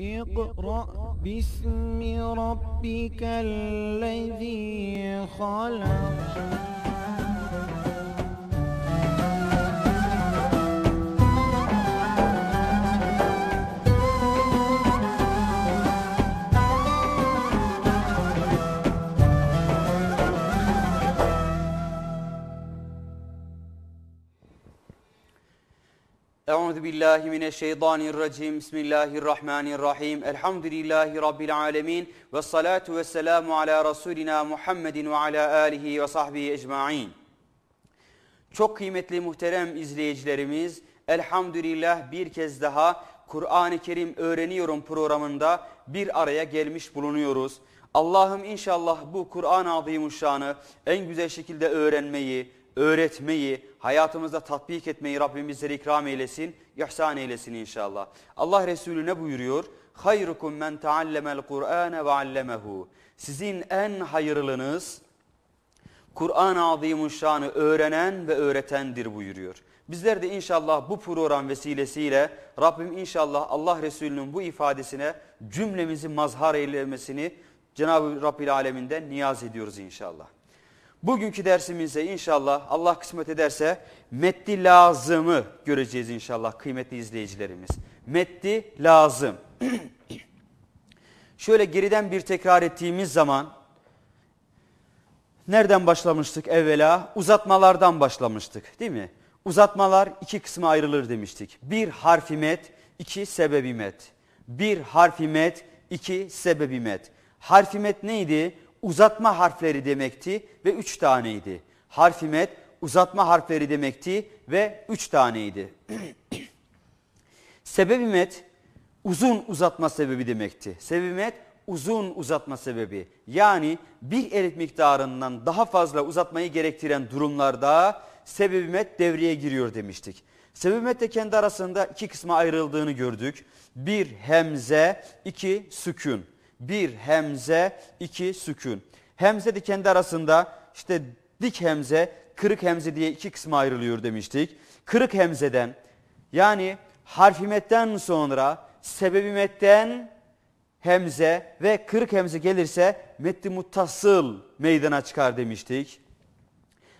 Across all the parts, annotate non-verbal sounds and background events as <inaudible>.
اقرأ باسم ربك الذي خلق Euzu billahi mineşşeytanirracim. Bismillahirrahmanirrahim. Elhamdülillahi rabbil alamin ve salatu vesselamu ala rasulina Muhammedin ve ala alihi ve sahbihi ecmaîn. Çok kıymetli muhterem izleyicilerimiz, elhamdülillah bir kez daha Kur'an-ı Kerim öğreniyorum programında bir araya gelmiş bulunuyoruz. Allah'ım inşallah bu Kur'an-ı Azimuşşan'ı en güzel şekilde öğrenmeyi, öğretmeyi, hayatımızda tatbik etmeyi Rabbimizlere ikram eylesin, ihsan eylesin inşallah. Allah Resulü ne buyuruyor? Hayrukum men taallemel Kur'ane ve allemehu. Sizin en hayırlınız Kur'an-ı Azimuşşan'ı öğrenen ve öğretendir buyuruyor. Bizler de inşallah bu program vesilesiyle Rabbim inşallah Allah Resulü'nün bu ifadesine cümlemizi mazhar eylemesini Cenab-ı Rabbil Alemin'den niyaz ediyoruz inşallah. Bugünkü dersimizde inşallah Allah kısmet ederse metni lazımı göreceğiz inşallah kıymetli izleyicilerimiz. Metni lazım. <clears throat> Şöyle geriden bir tekrar ettiğimiz zaman nereden başlamıştık evvela? Uzatmalardan başlamıştık değil mi? Uzatmalar iki kısma ayrılır demiştik. Bir harfi met, iki sebebi met. Bir harfi met, iki sebebi met. Harfi met neydi? uzatma harfleri demekti ve üç taneydi. Harfi met uzatma harfleri demekti ve üç taneydi. <clears throat> sebebi met uzun uzatma sebebi demekti. Sebebi met uzun uzatma sebebi. Yani bir elit miktarından daha fazla uzatmayı gerektiren durumlarda sebebimet devreye giriyor demiştik. Sebebimet de kendi arasında iki kısma ayrıldığını gördük. Bir hemze, iki sükun. Bir hemze, iki sükün Hemze de kendi arasında işte dik hemze, kırık hemze diye iki kısma ayrılıyor demiştik. Kırık hemzeden yani harfimetten sonra sebebimetten hemze ve kırık hemze gelirse metni muttasıl meydana çıkar demiştik.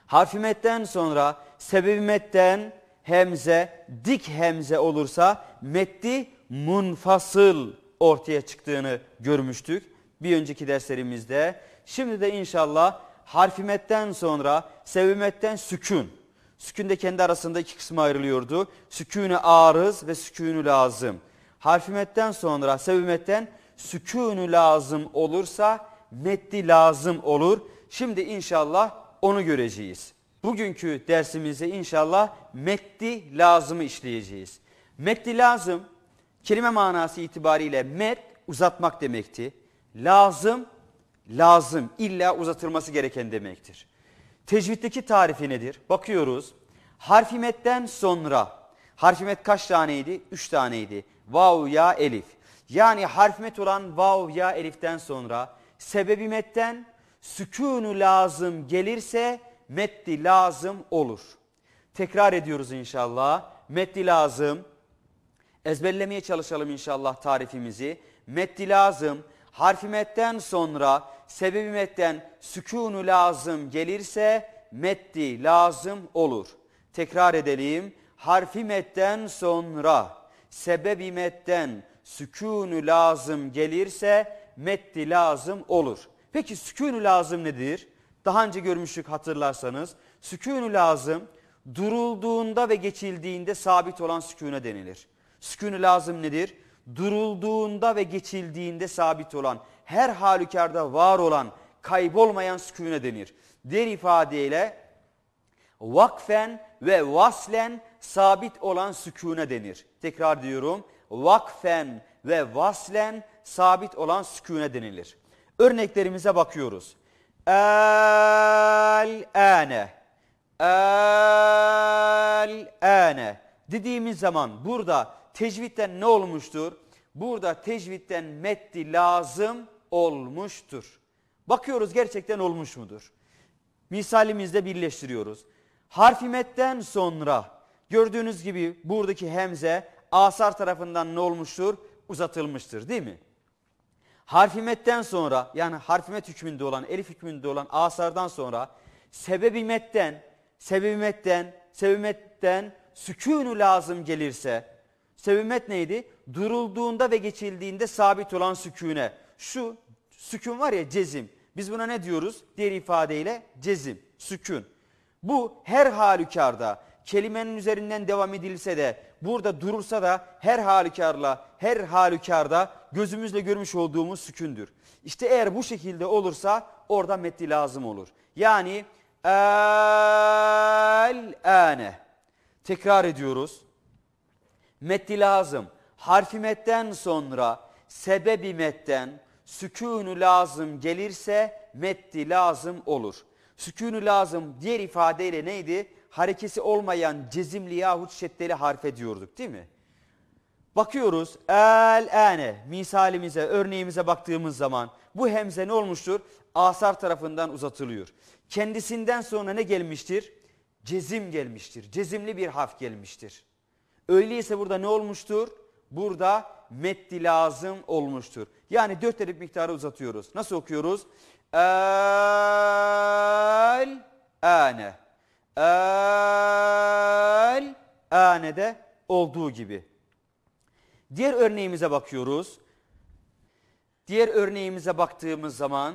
Harfimetten sonra sebebimetten hemze, dik hemze olursa metni munfasıl ortaya çıktığını görmüştük bir önceki derslerimizde. Şimdi de inşallah harfimetten sonra sevimetten sükun. Sükün de kendi arasında iki kısma ayrılıyordu. Sükûnü arız ve sükûnü lazım. Harfimetten sonra sevimetten sükünü lazım olursa metni lazım olur. Şimdi inşallah onu göreceğiz. Bugünkü dersimizde inşallah metni lazımı işleyeceğiz. Metni lazım Kelime manası itibariyle met uzatmak demekti. Lazım, lazım illa uzatılması gereken demektir. Tecviddeki tarifi nedir? Bakıyoruz. Harfimetten sonra harfimet kaç taneydi? Üç taneydi. Vav ya elif. Yani harfimet olan vav ya eliften sonra sebebimetten metten lazım gelirse metti lazım olur. Tekrar ediyoruz inşallah. Metti lazım ezberlemeye çalışalım inşallah tarifimizi. Metti lazım, harfi metten sonra sebebi metten sükûnu lazım gelirse metti lazım olur. Tekrar edelim. Harfi metten sonra sebebi metten sükûnu lazım gelirse metti lazım olur. Peki sükûnu lazım nedir? Daha önce görmüştük hatırlarsanız. Sükûnu lazım durulduğunda ve geçildiğinde sabit olan sükûne denilir. Sükun lazım nedir? Durulduğunda ve geçildiğinde sabit olan, her halükarda var olan, kaybolmayan sükûne denir. Der ifadeyle vakfen ve vaslen sabit olan sükûne denir. Tekrar diyorum vakfen ve vaslen sabit olan sükûne denilir. Örneklerimize bakıyoruz. El-ane El-ane dediğimiz zaman burada tecvitten ne olmuştur? Burada tecvitten metti lazım olmuştur. Bakıyoruz gerçekten olmuş mudur? Misalimizde birleştiriyoruz. Harfimetten sonra gördüğünüz gibi buradaki hemze asar tarafından ne olmuştur? Uzatılmıştır değil mi? Harfimetten sonra yani harfimet hükmünde olan, elif hükmünde olan asardan sonra sebebimetten, sebebimetten, sebebimetten sükûnü lazım gelirse Sevinmek neydi? Durulduğunda ve geçildiğinde sabit olan sükune. Şu sükun var ya cezim. Biz buna ne diyoruz? Diğer ifadeyle cezim, sükun. Bu her halükarda kelimenin üzerinden devam edilse de burada durulsa da her halükarla her halükarda gözümüzle görmüş olduğumuz sükündür. İşte eğer bu şekilde olursa orada metni lazım olur. Yani el ane tekrar ediyoruz. Metti lazım. Harfi metten sonra sebebi metten sükûnü lazım gelirse metti lazım olur. Sükûnü lazım diğer ifadeyle neydi? Harekesi olmayan cezimli yahut şeddeli harfe diyorduk değil mi? Bakıyoruz el ene misalimize örneğimize baktığımız zaman bu hemze ne olmuştur? Asar tarafından uzatılıyor. Kendisinden sonra ne gelmiştir? Cezim gelmiştir. Cezimli bir harf gelmiştir. Öyleyse burada ne olmuştur? Burada metti lazım olmuştur. Yani dört elif miktarı uzatıyoruz. Nasıl okuyoruz? El ane. El de olduğu gibi. Diğer örneğimize bakıyoruz. Diğer örneğimize baktığımız zaman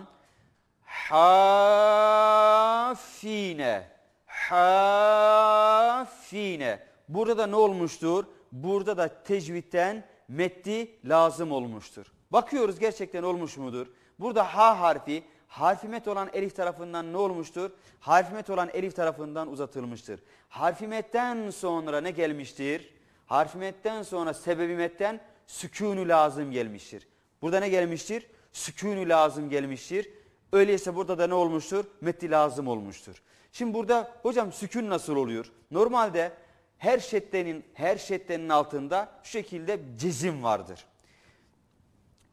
hafine hafine burada da ne olmuştur? Burada da tecvitten metti lazım olmuştur. Bakıyoruz gerçekten olmuş mudur? Burada ha harfi harfimet olan elif tarafından ne olmuştur? Harfimet olan elif tarafından uzatılmıştır. Harfimetten sonra ne gelmiştir? Harfimetten sonra sebebimetten sükûnü lazım gelmiştir. Burada ne gelmiştir? Sükûnü lazım gelmiştir. Öyleyse burada da ne olmuştur? Metti lazım olmuştur. Şimdi burada hocam sükun nasıl oluyor? Normalde her şeddenin her şeddenin altında şu şekilde cezim vardır.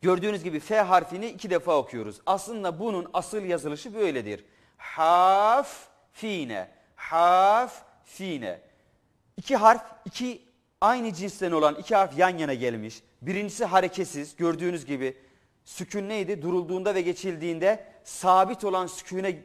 Gördüğünüz gibi F harfini iki defa okuyoruz. Aslında bunun asıl yazılışı böyledir. Haf fine, haf fine. İki harf, iki aynı cinsten olan iki harf yan yana gelmiş. Birincisi hareketsiz gördüğünüz gibi sükün neydi? Durulduğunda ve geçildiğinde sabit olan sükune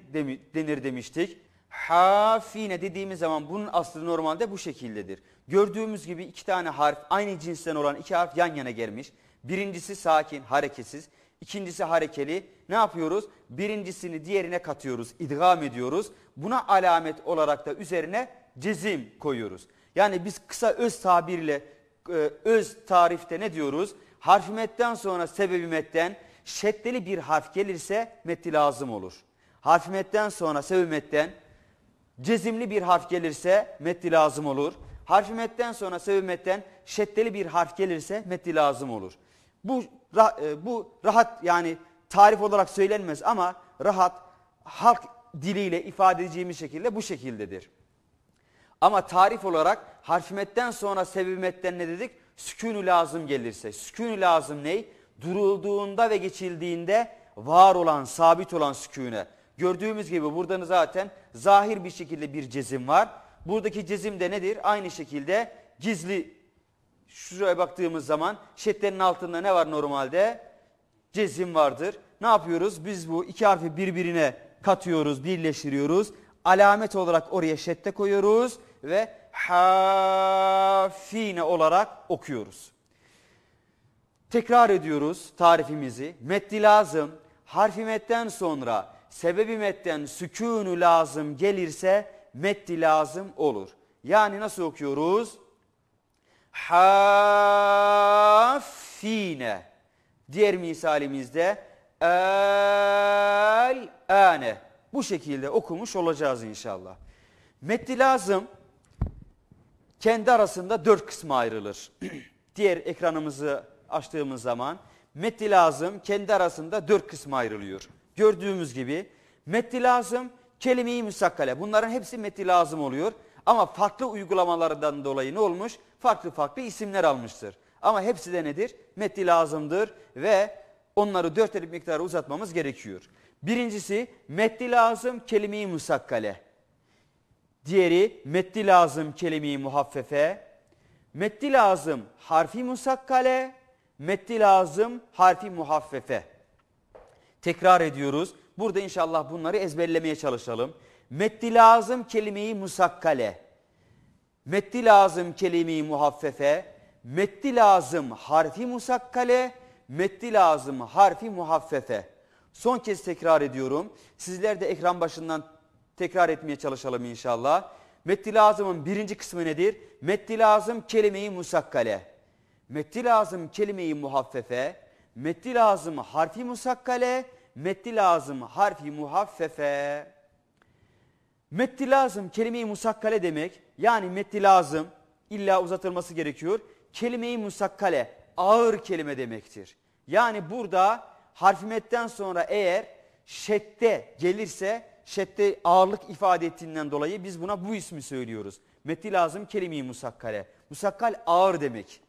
denir demiştik. Hafine dediğimiz zaman bunun aslı normalde bu şekildedir. Gördüğümüz gibi iki tane harf aynı cinsten olan iki harf yan yana gelmiş. Birincisi sakin, hareketsiz. İkincisi harekeli. Ne yapıyoruz? Birincisini diğerine katıyoruz, idgam ediyoruz. Buna alamet olarak da üzerine cezim koyuyoruz. Yani biz kısa öz tabirle, e, öz tarifte ne diyoruz? Harfi metten sonra sebebi metten şeddeli bir harf gelirse metti lazım olur. Harfi metten sonra sebebi metten Cezimli bir harf gelirse metni lazım olur. Harfi metten sonra sebebi metten şeddeli bir harf gelirse metni lazım olur. Bu, rah, e, bu rahat yani tarif olarak söylenmez ama rahat halk diliyle ifade edeceğimiz şekilde bu şekildedir. Ama tarif olarak harfimetten sonra sebebimetten ne dedik? Sükünü lazım gelirse. Sükünü lazım ney? Durulduğunda ve geçildiğinde var olan, sabit olan sükûne. Gördüğümüz gibi burada zaten zahir bir şekilde bir cezim var. Buradaki cezim de nedir? Aynı şekilde gizli şuraya baktığımız zaman şeddenin altında ne var normalde? Cezim vardır. Ne yapıyoruz? Biz bu iki harfi birbirine katıyoruz, birleştiriyoruz. Alamet olarak oraya şedde koyuyoruz ve hafine olarak okuyoruz. Tekrar ediyoruz tarifimizi. Meddi lazım. Harfi medden sonra sebebi metten sükûnü lazım gelirse metti lazım olur. Yani nasıl okuyoruz? Hafine. Diğer misalimizde el ane. Bu şekilde okumuş olacağız inşallah. Metti lazım kendi arasında dört kısma ayrılır. <clears throat> Diğer ekranımızı açtığımız zaman metti lazım kendi arasında dört kısma ayrılıyor. Gördüğümüz gibi metni lazım, kelime-i müsakkale. Bunların hepsi metni lazım oluyor. Ama farklı uygulamalardan dolayı ne olmuş? Farklı farklı isimler almıştır. Ama hepsi de nedir? Metni lazımdır ve onları dört elif miktarı uzatmamız gerekiyor. Birincisi metni lazım kelime-i musakkale. Diğeri metni lazım kelime-i muhaffefe. Metni lazım harfi musakkale. Metni lazım harfi muhaffefe tekrar ediyoruz. Burada inşallah bunları ezberlemeye çalışalım. Meddi lazım kelimeyi musakkale, meddi lazım kelimeyi muhaffefe, meddi lazım harfi musakkale, meddi lazım harfi muhaffefe. Son kez tekrar ediyorum. Sizler de ekran başından tekrar etmeye çalışalım inşallah. Meddi lazımın birinci kısmı nedir? Meddi lazım kelimeyi musakkale. Meddi lazım kelimeyi muhaffefe. Metti lazım harfi musakkale, metti lazım harfi muhaffefe. Metti lazım kelimeyi i musakkale demek. Yani metti lazım illa uzatılması gerekiyor. kelimeyi i musakkale ağır kelime demektir. Yani burada harfi metten sonra eğer şette gelirse şette ağırlık ifade ettiğinden dolayı biz buna bu ismi söylüyoruz. Metti lazım kelimeyi i musakkale. Musakkal ağır demek.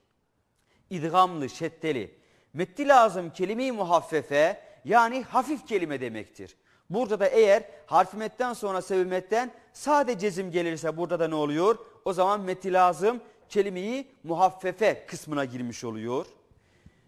İdgamlı, şetteli Metti lazım kelime-i muhaffefe yani hafif kelime demektir. Burada da eğer harfimetten sonra sevimetten sade cezim gelirse burada da ne oluyor? O zaman metti lazım kelimeyi muhaffefe kısmına girmiş oluyor.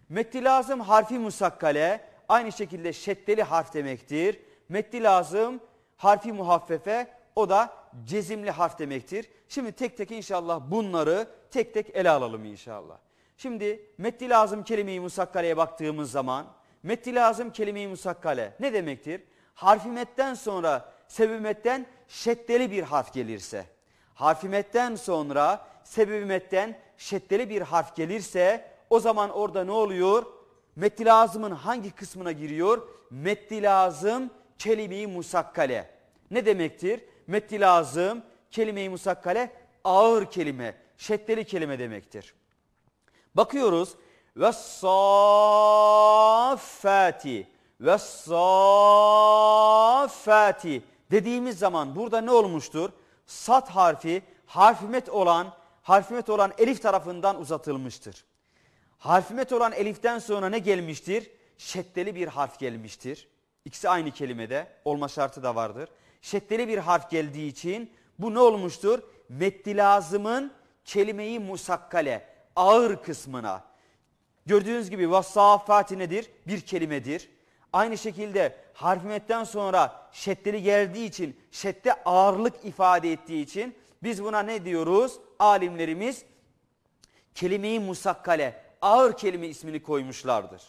Metti lazım harfi musakkale aynı şekilde şeddeli harf demektir. Metti lazım harfi muhaffefe o da cezimli harf demektir. Şimdi tek tek inşallah bunları tek tek ele alalım inşallah. Şimdi metti lazım kelime musakkaleye baktığımız zaman metti lazım kelime musakkale ne demektir? Harfimetten sonra sebebimetten şeddeli bir harf gelirse. Harfimetten sonra sebebimetten şeddeli bir harf gelirse o zaman orada ne oluyor? Metti lazımın hangi kısmına giriyor? Metti lazım kelime musakkale. Ne demektir? Metti lazım kelime musakkale ağır kelime, şeddeli kelime demektir. Bakıyoruz. Ve safati ve safati dediğimiz zaman burada ne olmuştur? Sat harfi harfimet olan harfimet olan elif tarafından uzatılmıştır. Harfimet olan eliften sonra ne gelmiştir? Şeddeli bir harf gelmiştir. İkisi aynı kelimede olma şartı da vardır. Şeddeli bir harf geldiği için bu ne olmuştur? Meddi lazımın kelimeyi musakkale ağır kısmına. Gördüğünüz gibi vassafati nedir? Bir kelimedir. Aynı şekilde harfimetten sonra şeddeli geldiği için, şedde ağırlık ifade ettiği için biz buna ne diyoruz? Alimlerimiz kelimeyi musakkale, ağır kelime ismini koymuşlardır.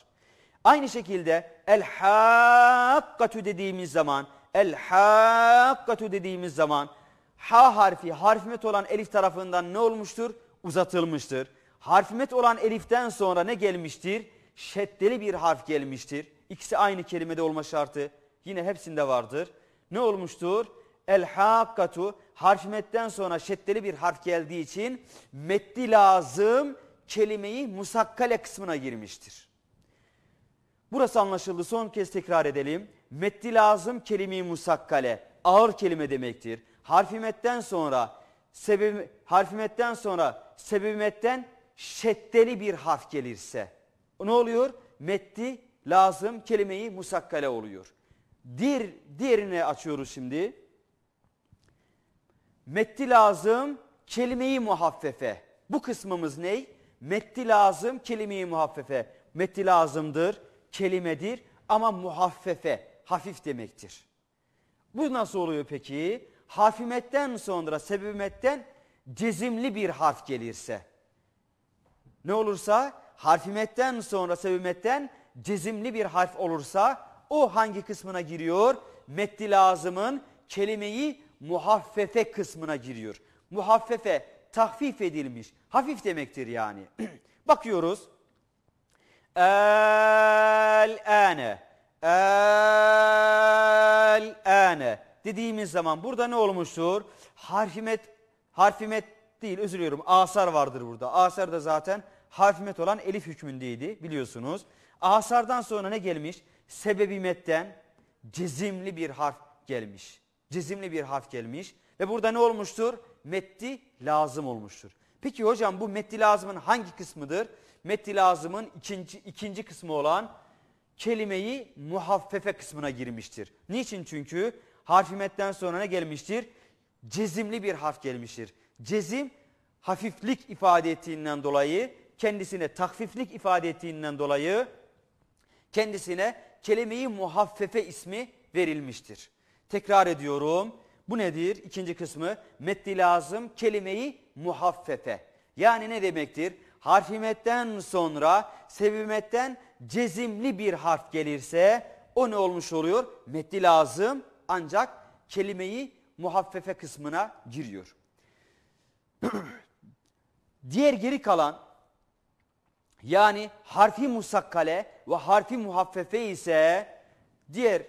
Aynı şekilde el hakkatu dediğimiz zaman, el hakkatu dediğimiz zaman ha harfi harfimet olan elif tarafından ne olmuştur? Uzatılmıştır. Harfimet olan eliften sonra ne gelmiştir? Şeddeli bir harf gelmiştir. İkisi aynı kelimede olma şartı yine hepsinde vardır. Ne olmuştur? El hakkatu harfimetten sonra şeddeli bir harf geldiği için metni lazım kelimeyi musakkale kısmına girmiştir. Burası anlaşıldı. Son kez tekrar edelim. Metni lazım kelimeyi musakkale ağır kelime demektir. Harfimetten sonra sebebi harfimetten sonra sebebimetten şeddeli bir harf gelirse ne oluyor? Metti lazım kelimeyi musakkale oluyor. Dir, diğerini açıyoruz şimdi. Metti lazım kelimeyi muhaffefe. Bu kısmımız ney? Metti lazım kelimeyi muhaffefe. Metti lazımdır, kelimedir ama muhaffefe, hafif demektir. Bu nasıl oluyor peki? Hafimetten sonra sebebimetten cezimli bir harf gelirse ne olursa harfimetten sonra sevimetten cezimli bir harf olursa o hangi kısmına giriyor? Metti lazımın kelimeyi muhaffefe kısmına giriyor. Muhaffefe tahfif edilmiş. Hafif demektir yani. <clears throat> Bakıyoruz. El-ane. El-ane. Dediğimiz zaman burada ne olmuştur? Harfimet, harfimet değil özür diliyorum. Asar vardır burada. Asar da zaten harf met olan elif hükmündeydi biliyorsunuz. Asardan sonra ne gelmiş? Sebebi metten cezimli bir harf gelmiş. Cezimli bir harf gelmiş ve burada ne olmuştur? Metti lazım olmuştur. Peki hocam bu metti lazımın hangi kısmıdır? Metti lazımın ikinci, ikinci kısmı olan kelimeyi muhaffefe kısmına girmiştir. Niçin? Çünkü harfi metten sonra ne gelmiştir? Cezimli bir harf gelmiştir. Cezim hafiflik ifade ettiğinden dolayı kendisine takfiflik ifade ettiğinden dolayı kendisine kelimeyi muhaffefe ismi verilmiştir. Tekrar ediyorum. Bu nedir? İkinci kısmı metni lazım kelimeyi muhaffefe. Yani ne demektir? Harfimetten sonra sevimetten cezimli bir harf gelirse o ne olmuş oluyor? Metni lazım ancak kelimeyi muhaffefe kısmına giriyor. <clears throat> Diğer geri kalan yani harfi musakkale ve harfi muhaffefe ise diğer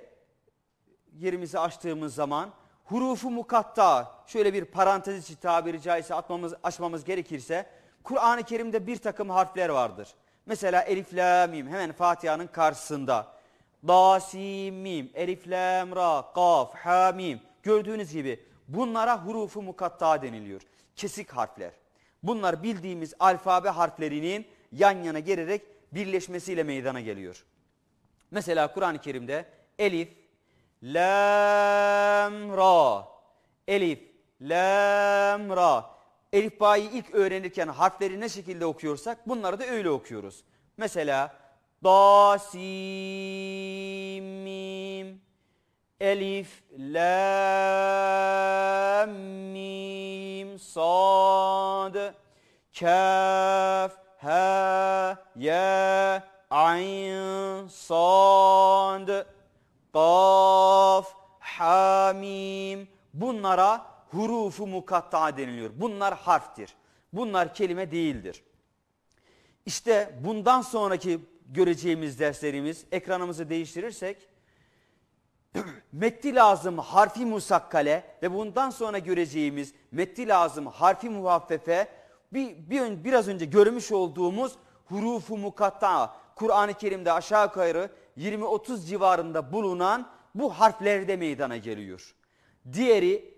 yerimizi açtığımız zaman hurufu mukatta şöyle bir parantez içi tabiri caizse atmamız, açmamız gerekirse Kur'an-ı Kerim'de bir takım harfler vardır. Mesela elif la mim hemen Fatiha'nın karşısında. Da sim mim elif lam ra kaf ha mim gördüğünüz gibi bunlara hurufu mukatta deniliyor. Kesik harfler. Bunlar bildiğimiz alfabe harflerinin yan yana gelerek birleşmesiyle meydana geliyor. Mesela Kur'an-ı Kerim'de elif, lam, ra, elif, lam, ra. Elif Elifbayı ilk öğrenirken harfleri ne şekilde okuyorsak bunları da öyle okuyoruz. Mesela da, sim, mim, elif, lam, mim, sad, kaf, ha, ya, ayn, sad, kaf, hamim. Bunlara hurufu mukatta deniliyor. Bunlar harftir. Bunlar kelime değildir. İşte bundan sonraki göreceğimiz derslerimiz ekranımızı değiştirirsek <clears throat> metti lazım harfi musakkale ve bundan sonra göreceğimiz metti lazım harfi muhaffefe bir, bir biraz önce görmüş olduğumuz hurufu mukatta Kur'an-ı Kerim'de aşağı yukarı 20-30 civarında bulunan bu harflerde meydana geliyor. Diğeri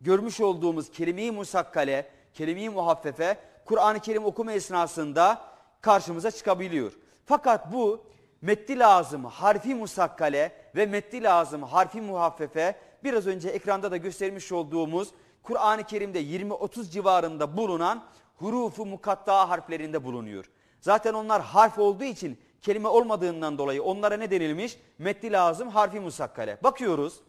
görmüş olduğumuz kelime-i musakkale, kelime-i muhaffefe Kur'an-ı Kerim okuma esnasında karşımıza çıkabiliyor. Fakat bu metni lazım harfi musakkale ve metni lazım harfi muhaffefe biraz önce ekranda da göstermiş olduğumuz Kur'an-ı Kerim'de 20-30 civarında bulunan hurufu mukatta harflerinde bulunuyor. Zaten onlar harf olduğu için kelime olmadığından dolayı onlara ne denilmiş? Metni lazım harfi musakkale. Bakıyoruz.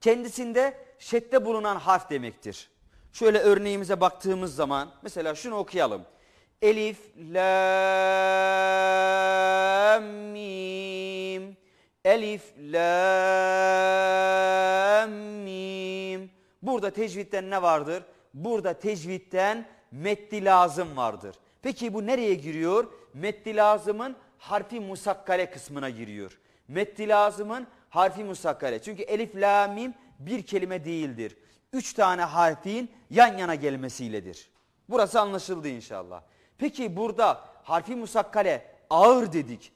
Kendisinde şedde bulunan harf demektir. Şöyle örneğimize baktığımız zaman mesela şunu okuyalım. Elif, lam, mim. Elif, lam, mim. Burada tecvitten ne vardır? Burada tecvitten meddi lazım vardır. Peki bu nereye giriyor? Meddi lazımın harfi musakkale kısmına giriyor. Meddi lazımın harfi musakkale. Çünkü elif, la, mim bir kelime değildir. Üç tane harfin yan yana gelmesiyledir. Burası anlaşıldı inşallah. Peki burada harfi musakkale ağır dedik.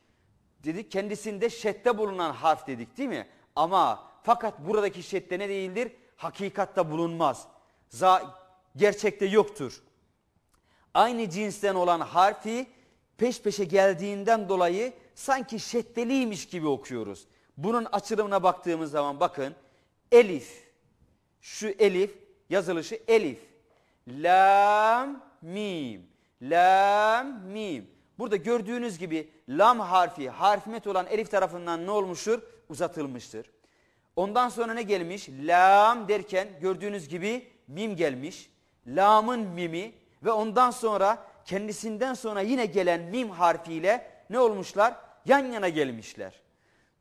Dedik kendisinde şedde bulunan harf dedik değil mi? Ama fakat buradaki şedde ne değildir? Hakikatta bulunmaz. Za gerçekte yoktur aynı cinsten olan harfi peş peşe geldiğinden dolayı sanki şeddeliymiş gibi okuyoruz. Bunun açılımına baktığımız zaman bakın elif şu elif yazılışı elif lam mim lam mim burada gördüğünüz gibi lam harfi harfmet olan elif tarafından ne olmuştur uzatılmıştır. Ondan sonra ne gelmiş lam derken gördüğünüz gibi mim gelmiş lamın mimi ve ondan sonra kendisinden sonra yine gelen mim harfiyle ne olmuşlar? Yan yana gelmişler.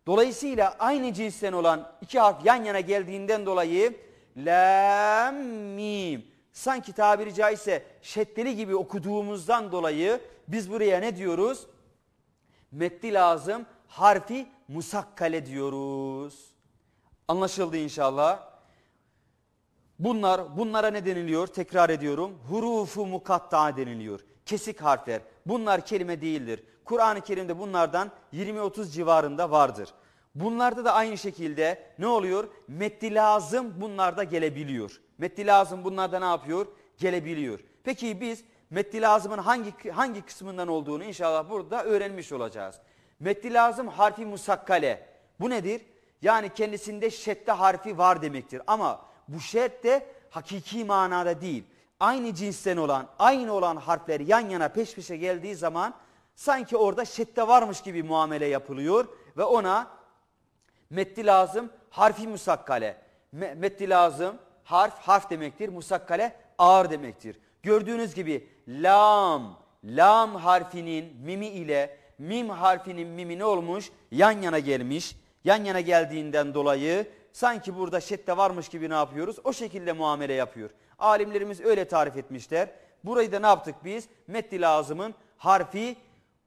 Dolayısıyla aynı cinsten olan iki harf yan yana geldiğinden dolayı lem mim sanki tabiri caizse şeddeli gibi okuduğumuzdan dolayı biz buraya ne diyoruz? Metti lazım harfi musakkale diyoruz. Anlaşıldı inşallah. Bunlar, bunlara ne deniliyor? Tekrar ediyorum. Hurufu mukatta deniliyor. Kesik harfler. Bunlar kelime değildir. Kur'an-ı Kerim'de bunlardan 20-30 civarında vardır. Bunlarda da aynı şekilde ne oluyor? Metni lazım bunlarda gelebiliyor. Metni lazım bunlarda ne yapıyor? Gelebiliyor. Peki biz metni lazımın hangi, hangi kısmından olduğunu inşallah burada öğrenmiş olacağız. Metni lazım harfi musakkale. Bu nedir? Yani kendisinde şedde harfi var demektir. Ama bu şert de hakiki manada değil. Aynı cinsten olan, aynı olan harfler yan yana peş peşe geldiği zaman sanki orada şedde varmış gibi muamele yapılıyor ve ona metti lazım harfi musakkale. Metti lazım harf harf demektir. Musakkale ağır demektir. Gördüğünüz gibi lam, lam harfinin mimi ile mim harfinin mimi ne olmuş? Yan yana gelmiş. Yan yana geldiğinden dolayı sanki burada şedde varmış gibi ne yapıyoruz? O şekilde muamele yapıyor. Alimlerimiz öyle tarif etmişler. Burayı da ne yaptık biz? Metti lazımın harfi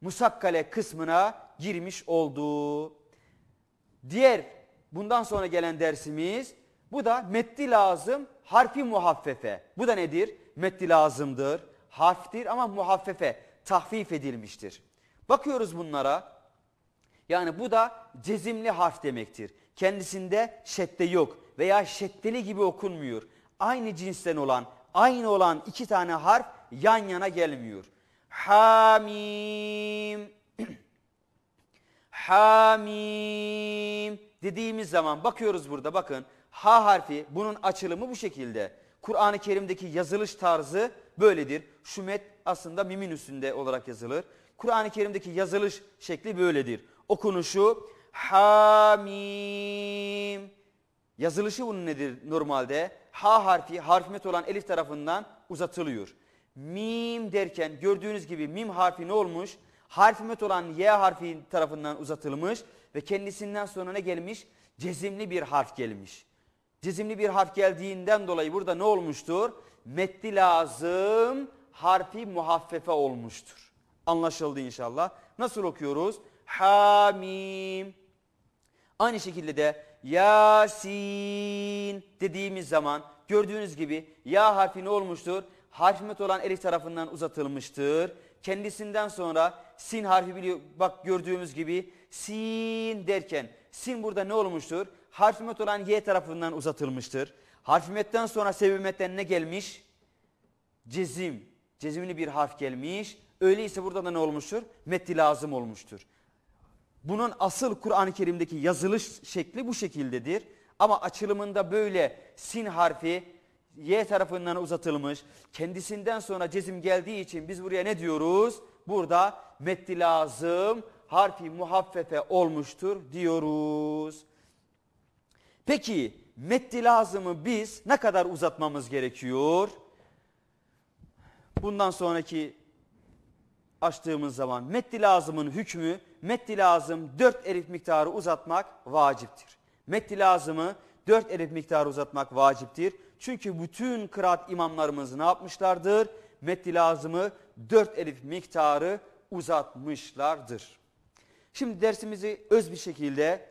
musakkale kısmına girmiş oldu. Diğer bundan sonra gelen dersimiz bu da metti lazım harfi muhaffefe. Bu da nedir? Metti lazımdır, harftir ama muhaffefe, tahfif edilmiştir. Bakıyoruz bunlara. Yani bu da cezimli harf demektir kendisinde şedde yok veya şeddeli gibi okunmuyor. Aynı cinsten olan, aynı olan iki tane harf yan yana gelmiyor. Hamim. <clears throat> Hamim dediğimiz zaman bakıyoruz burada bakın. Ha harfi bunun açılımı bu şekilde. Kur'an-ı Kerim'deki yazılış tarzı böyledir. Şümet aslında mimin üstünde olarak yazılır. Kur'an-ı Kerim'deki yazılış şekli böyledir. Okunuşu Hamim. Yazılışı bunun nedir normalde? Ha harfi harfmet olan elif tarafından uzatılıyor. Mim derken gördüğünüz gibi mim harfi ne olmuş? Harfmet olan y harfi tarafından uzatılmış ve kendisinden sonra ne gelmiş? Cezimli bir harf gelmiş. Cezimli bir harf geldiğinden dolayı burada ne olmuştur? Metni lazım harfi muhaffefe olmuştur. Anlaşıldı inşallah. Nasıl okuyoruz? Hamim. Aynı şekilde de Yasin dediğimiz zaman gördüğünüz gibi ya harfi ne olmuştur? Harfimet olan elif tarafından uzatılmıştır. Kendisinden sonra sin harfi biliyor. Bak gördüğümüz gibi sin derken sin burada ne olmuştur? Harfimet olan y tarafından uzatılmıştır. Harfimetten sonra sevimetten ne gelmiş? Cezim. Cezimli bir harf gelmiş. Öyleyse burada da ne olmuştur? Metti lazım olmuştur. Bunun asıl Kur'an-ı Kerim'deki yazılış şekli bu şekildedir. Ama açılımında böyle sin harfi Y tarafından uzatılmış. Kendisinden sonra cezim geldiği için biz buraya ne diyoruz? Burada metni lazım harfi muhaffefe olmuştur diyoruz. Peki metni lazımı biz ne kadar uzatmamız gerekiyor? Bundan sonraki açtığımız zaman metni lazımın hükmü metti lazım 4 elif miktarı uzatmak vaciptir. Metti lazımı 4 elif miktarı uzatmak vaciptir. Çünkü bütün kıraat imamlarımız ne yapmışlardır? Metti lazımı 4 elif miktarı uzatmışlardır. Şimdi dersimizi öz bir şekilde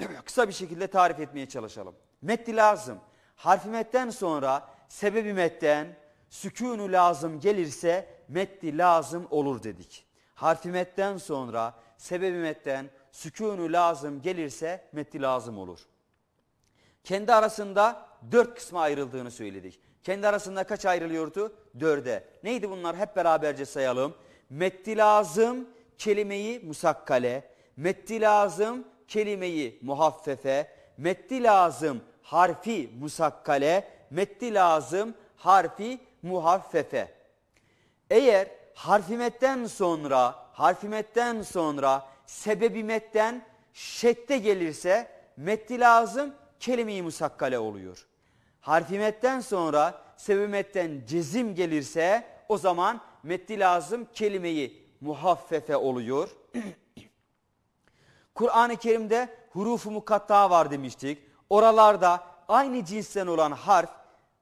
<clears throat> kısa bir şekilde tarif etmeye çalışalım. Metti lazım. Harfi metten sonra sebebi metten sükûnü lazım gelirse metti lazım olur dedik. Harfi metten sonra sebebi metten sükûnü lazım gelirse metni lazım olur. Kendi arasında dört kısma ayrıldığını söyledik. Kendi arasında kaç ayrılıyordu? Dörde. Neydi bunlar? Hep beraberce sayalım. Metti lazım kelimeyi musakkale, metti lazım kelimeyi muhaffefe, metti lazım harfi musakkale, metti lazım harfi muhaffefe. Eğer harfimetten sonra harfimetten sonra sebebimetten şedde gelirse metti lazım kelime-i musakkale oluyor. Harfimetten sonra sebebimetten cezim gelirse o zaman metti lazım kelimeyi muhaffefe oluyor. <clears throat> Kur'an-ı Kerim'de hurufu mukatta var demiştik. Oralarda aynı cinsten olan harf,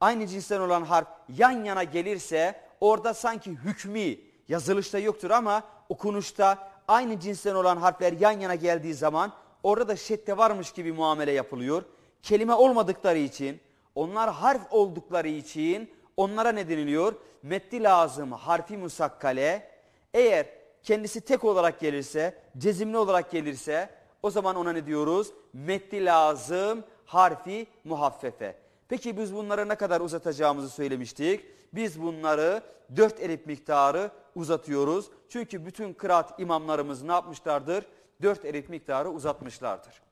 aynı cinsten olan harf yan yana gelirse orada sanki hükmü yazılışta yoktur ama okunuşta aynı cinsten olan harfler yan yana geldiği zaman orada da şedde varmış gibi muamele yapılıyor. Kelime olmadıkları için, onlar harf oldukları için onlara ne deniliyor? Metni lazım harfi musakkale. Eğer kendisi tek olarak gelirse, cezimli olarak gelirse o zaman ona ne diyoruz? Metni lazım harfi muhaffefe. Peki biz bunlara ne kadar uzatacağımızı söylemiştik biz bunları dört elif miktarı uzatıyoruz. Çünkü bütün kıraat imamlarımız ne yapmışlardır? Dört elif miktarı uzatmışlardır.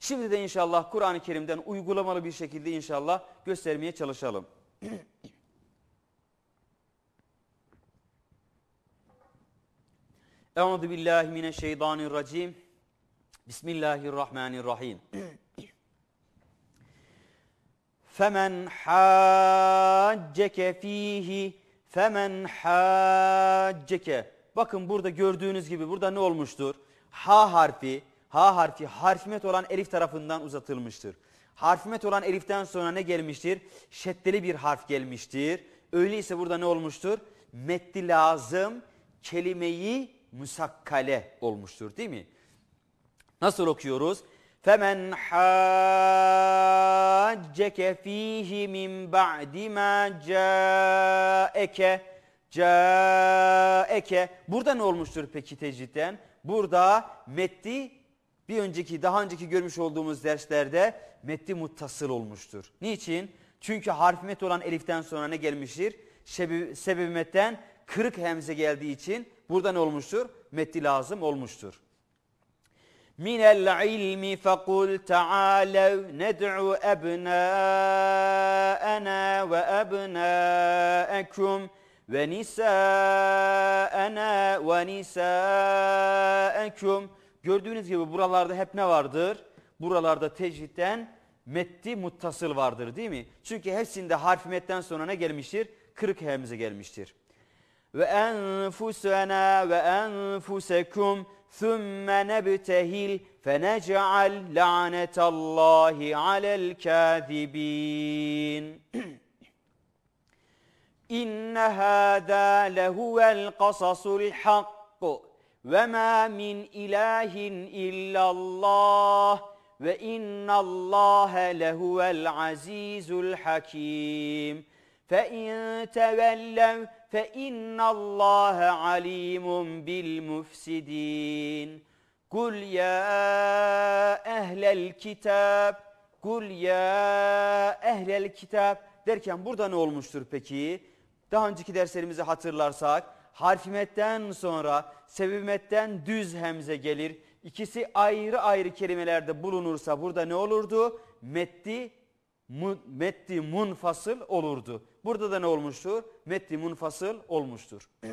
Şimdi de inşallah Kur'an-ı Kerim'den uygulamalı bir şekilde inşallah göstermeye çalışalım. <clears throat> Euzu billahi mineşşeytanirracim. Bismillahirrahmanirrahim. <clears throat> فَمَنْ حَاجَّكَ ف۪يهِ فَمَنْ حَاجَّكَ Bakın burada gördüğünüz gibi burada ne olmuştur? Ha harfi, ha harfi harfimet olan elif tarafından uzatılmıştır. Harfimet olan eliften sonra ne gelmiştir? Şeddeli bir harf gelmiştir. Öyleyse burada ne olmuştur? Metni lazım kelimeyi müsakkale olmuştur değil mi? Nasıl okuyoruz? فَمَنْ حَاجَّكَ ف۪يهِ مِنْ بَعْدِ مَا جَاءَكَ جَاءَكَ Burada ne olmuştur peki tecviden? Burada metni bir önceki daha önceki görmüş olduğumuz derslerde metni muttasıl olmuştur. Niçin? Çünkü harf met olan eliften sonra ne gelmiştir? Sebebi metten kırık hemze geldiği için burada ne olmuştur? Metni lazım olmuştur. من العلم فقل تعالوا ندعو أبناءنا وأبناءكم وَنِسَاءَنَا وَنِسَاءَكُمْ Gördüğünüz gibi buralarda hep ne vardır? Buralarda tecvitten metti muttasıl vardır değil mi? Çünkü hepsinde harf metten sonra ne gelmiştir? Kırık hemize gelmiştir. Ve enfusena ve enfusekum ثم نبتهل فنجعل لعنة الله على الكاذبين <clears throat> إن هذا لهو القصص الحق وما من إله إلا الله وإن الله لهو العزيز الحكيم فإن تولوا fe innallâhe alîmun bil mufsidîn. Kul ya ehlel kitap, kul ya ehlel kitap derken burada ne olmuştur peki? Daha önceki derslerimizi hatırlarsak harfimetten sonra sevimetten düz hemze gelir. İkisi ayrı ayrı kelimelerde bulunursa burada ne olurdu? Metti metti munfasıl olurdu. Burada da ne olmuştur? Metti munfasıl olmuştur. <clears throat>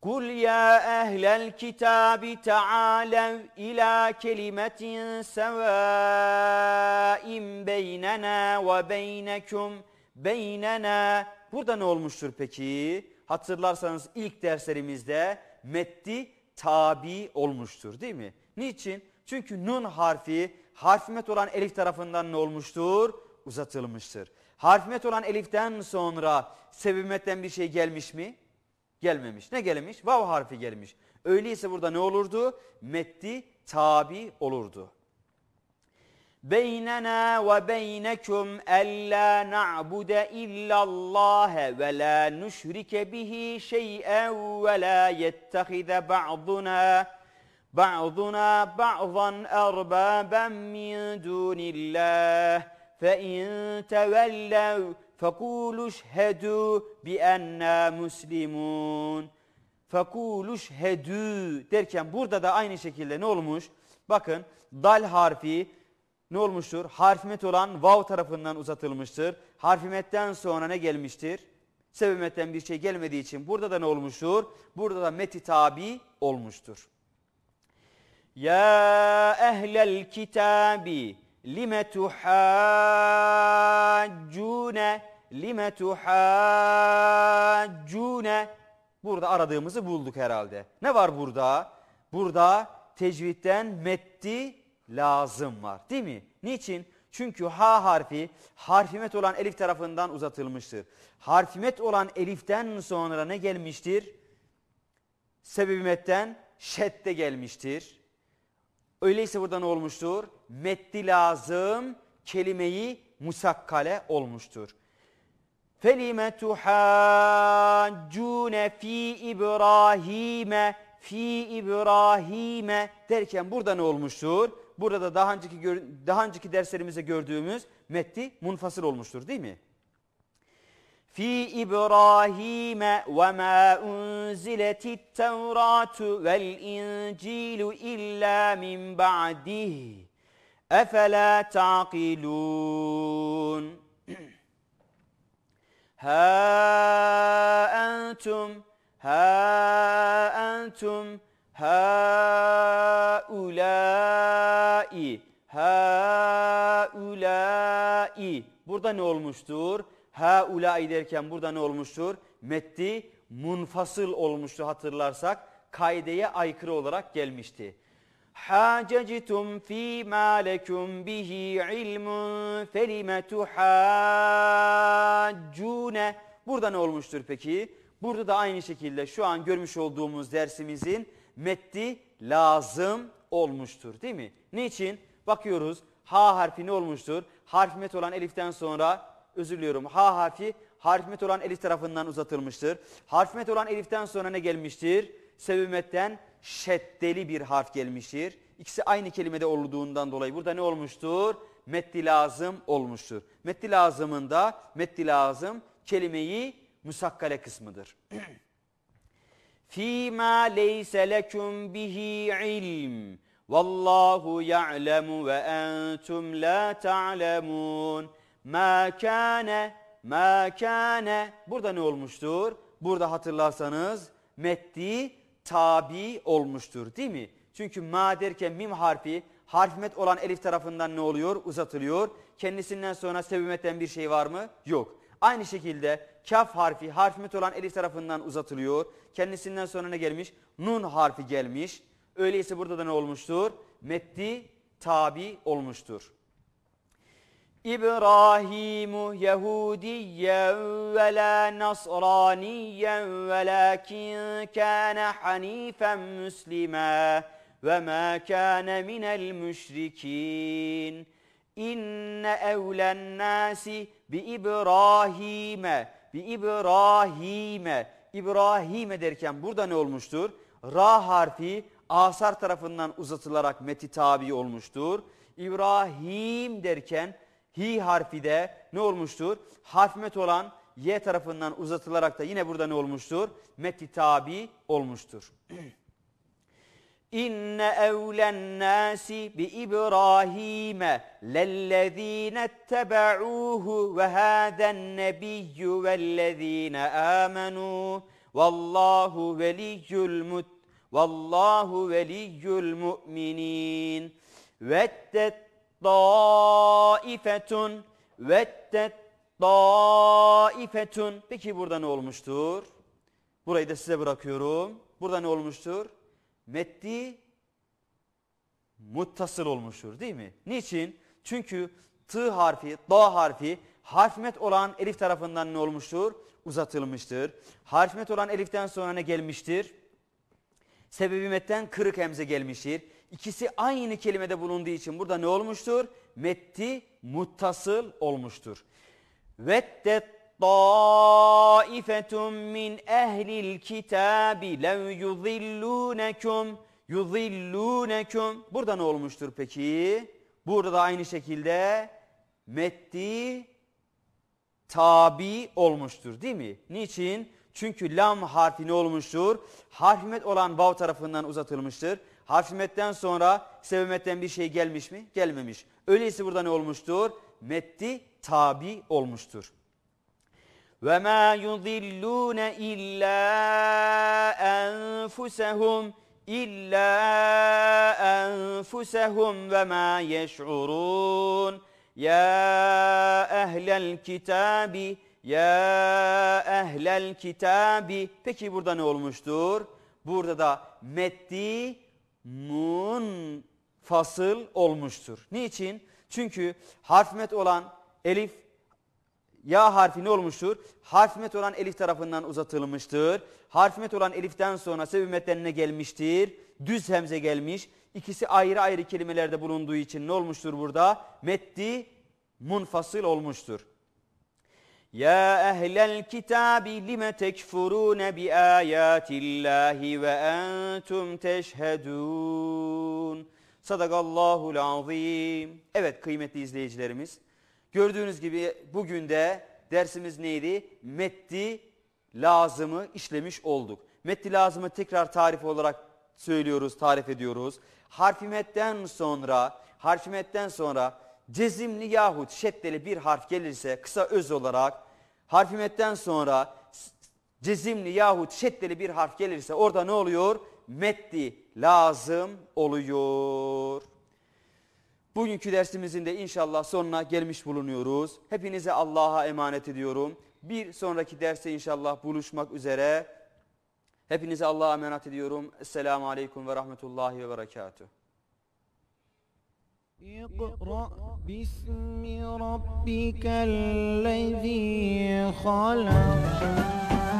Kul ya ehlel kitabi ta'alev ila kelimetin sevaim beynena ve beynekum beynena. Burada ne olmuştur peki? Hatırlarsanız ilk derslerimizde metti tabi olmuştur değil mi? Niçin? Çünkü nun harfi harfimet olan elif tarafından ne olmuştur? Uzatılmıştır. Harfimet olan eliften sonra sebimetten bir şey gelmiş mi? Gelmemiş. Ne gelmiş? Vav harfi gelmiş. Öyleyse burada ne olurdu? Metti tabi olurdu. Beynena ve beynekum ella na'bude illallâhe ve la nüşrike bihi şey'en ve la yettehize ba'duna بعضنا بعضا أربابا من دون الله فإن تولوا فقولوا اشهدوا بأننا مسلمون فقولوا اشهدوا derken burada da aynı şekilde ne olmuş? Bakın dal harfi ne olmuştur? Harfimet olan vav tarafından uzatılmıştır. Harfimetten sonra ne gelmiştir? Sebemetten bir şey gelmediği için burada da ne olmuştur? Burada da meti tabi olmuştur. Ya ehlel kitabi lime tuhaccune lime tuhaccune Burada aradığımızı bulduk herhalde. Ne var burada? Burada tecvitten metti lazım var değil mi? Niçin? Çünkü ha harfi harfimet olan elif tarafından uzatılmıştır. Harfimet olan eliften sonra ne gelmiştir? Sebebimetten şedde gelmiştir. Öyleyse burada ne olmuştur? Meddi lazım kelimeyi musakkale olmuştur. فَلِمَ تُحَاجُّونَ fi İbrahim'e fi İbrahim'e derken burada ne olmuştur? Burada da daha önceki, daha önceki derslerimizde gördüğümüz metti munfasıl olmuştur değil mi? في إبراهيم وما أنزلت التوراة والإنجيل إلا من بعده أفلا تعقلون <clears throat> ها أنتم ها أنتم هؤلاء هؤلاء Burada ne olmuştur? Ha ulai derken burada ne olmuştur? Metti munfasıl olmuştu hatırlarsak. Kaideye aykırı olarak gelmişti. Hacectum fi ma lekum bihi ilmun felime tuhaccune. Burada ne olmuştur peki? Burada da aynı şekilde şu an görmüş olduğumuz dersimizin metti lazım olmuştur değil mi? Niçin? Bakıyoruz ha harfi ne olmuştur? Harf met olan eliften sonra özür diliyorum ha harfi harfmet olan elif tarafından uzatılmıştır. Harfmet olan eliften sonra ne gelmiştir? Sevimetten şeddeli bir harf gelmiştir. İkisi aynı kelimede olduğundan dolayı burada ne olmuştur? Metti lazım olmuştur. Metti lazımında metti lazım kelimeyi musakkale kısmıdır. <clears throat> Fîmâ leyse leküm bihi ilm. Vallahu ya'lemu ve entum la ta'lemun. Mâ kâne, Burada ne olmuştur? Burada hatırlarsanız metni tabi olmuştur değil mi? Çünkü ma derken mim harfi harfimet olan elif tarafından ne oluyor? Uzatılıyor. Kendisinden sonra sevimetten bir şey var mı? Yok. Aynı şekilde kaf harfi harfimet olan elif tarafından uzatılıyor. Kendisinden sonra ne gelmiş? Nun harfi gelmiş. Öyleyse burada da ne olmuştur? Metti tabi olmuştur. İbrahim Yahudiyyen ve la Nasraniyen velakin kâne hanifen müslime ve mâ kâne minel müşrikîn. İnne evlen nâsi bi İbrahim'e, bi İbrahim'e, İbrahim'e derken burada ne olmuştur? Ra harfi asar tarafından uzatılarak meti tabi olmuştur. İbrahim derken hi harfi de ne olmuştur? Harfmet olan y tarafından uzatılarak da yine burada ne olmuştur? Metti tabi olmuştur. <clears throat> İnne evlen nasi bi İbrahim'e lellezine tebeuhu ve hâden nebiyyü vellezine amenu vallahu veliyyül mut vallahu veliyyül mu'minin vettet Daifetun vettet daifetun. Peki burada ne olmuştur? Burayı da size bırakıyorum. Burada ne olmuştur? Metti muttasıl olmuştur değil mi? Niçin? Çünkü t harfi, da harfi harfmet olan elif tarafından ne olmuştur? Uzatılmıştır. Harfmet olan eliften sonra ne gelmiştir? Sebebi metten kırık hemze gelmiştir. İkisi aynı kelimede bulunduğu için burada ne olmuştur? Metti muttasıl olmuştur. Vettet taifetun min ehlil kitabi lev yuzillunekum yuzillunekum. Burada ne olmuştur peki? Burada da aynı şekilde metti tabi olmuştur değil mi? Niçin? Çünkü lam harfi ne olmuştur? Harfimet olan vav tarafından uzatılmıştır. Harfimetten sonra sebemetten bir şey gelmiş mi? Gelmemiş. Öyleyse burada ne olmuştur? Metti tabi olmuştur. Ve ma yudillune illa enfusehum illa enfusehum ve ma yeshurun, ya ehlel kitabi ya ehlel kitabi. Peki burada ne olmuştur? Burada da metni mun fasıl olmuştur. Niçin? Çünkü harf met olan elif ya harfi ne olmuştur? Harf met olan elif tarafından uzatılmıştır. Harf met olan eliften sonra sebebi metnine gelmiştir. Düz hemze gelmiş. İkisi ayrı ayrı kelimelerde bulunduğu için ne olmuştur burada? Metti munfasıl olmuştur. Ya يا أهل الكتاب لم تكفرون بآيات الله وأنتم تشهدون Sadakallahul azim. Evet kıymetli izleyicilerimiz gördüğünüz gibi bugün de dersimiz neydi? Metti lazımı işlemiş olduk. Metti lazımı tekrar tarif olarak söylüyoruz, tarif ediyoruz. Harfimetten sonra, harfimetten sonra cezimli yahut şeddeli bir harf gelirse kısa öz olarak harfimetten sonra cezimli yahut şeddeli bir harf gelirse orada ne oluyor? Meddi lazım oluyor. Bugünkü dersimizin de inşallah sonuna gelmiş bulunuyoruz. Hepinize Allah'a emanet ediyorum. Bir sonraki derste inşallah buluşmak üzere. Hepinize Allah'a emanet ediyorum. Esselamu Aleyküm ve Rahmetullahi ve Berekatuhu. اقرأ باسم ربك الذي خلق